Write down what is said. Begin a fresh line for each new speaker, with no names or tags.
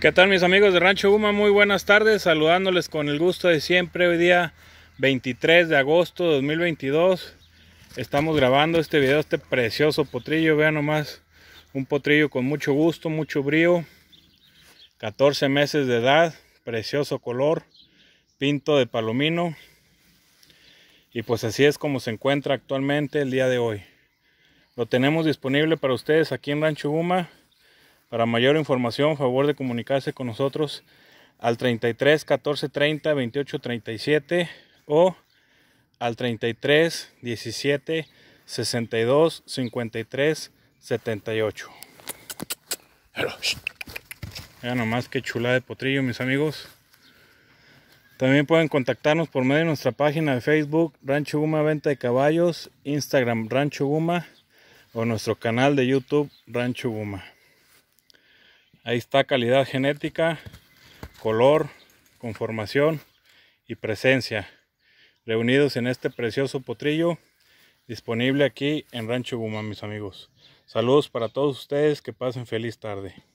¿Qué tal mis amigos de Rancho Guma? Muy buenas tardes, saludándoles con el gusto de siempre. Hoy día 23 de agosto de 2022 estamos grabando este video, este precioso potrillo. Vean nomás, un potrillo con mucho gusto, mucho brío. 14 meses de edad, precioso color, pinto de palomino. Y pues así es como se encuentra actualmente el día de hoy. Lo tenemos disponible para ustedes aquí en Rancho Guma para mayor información, favor de comunicarse con nosotros al 33 14 30 28 37 o al 33 17 62 53 78. ya nomás que chula de potrillo, mis amigos. También pueden contactarnos por medio de nuestra página de Facebook, Rancho Guma Venta de Caballos, Instagram Rancho Guma o nuestro canal de YouTube Rancho Guma. Ahí está calidad genética, color, conformación y presencia. Reunidos en este precioso potrillo disponible aquí en Rancho Guma, mis amigos. Saludos para todos ustedes, que pasen feliz tarde.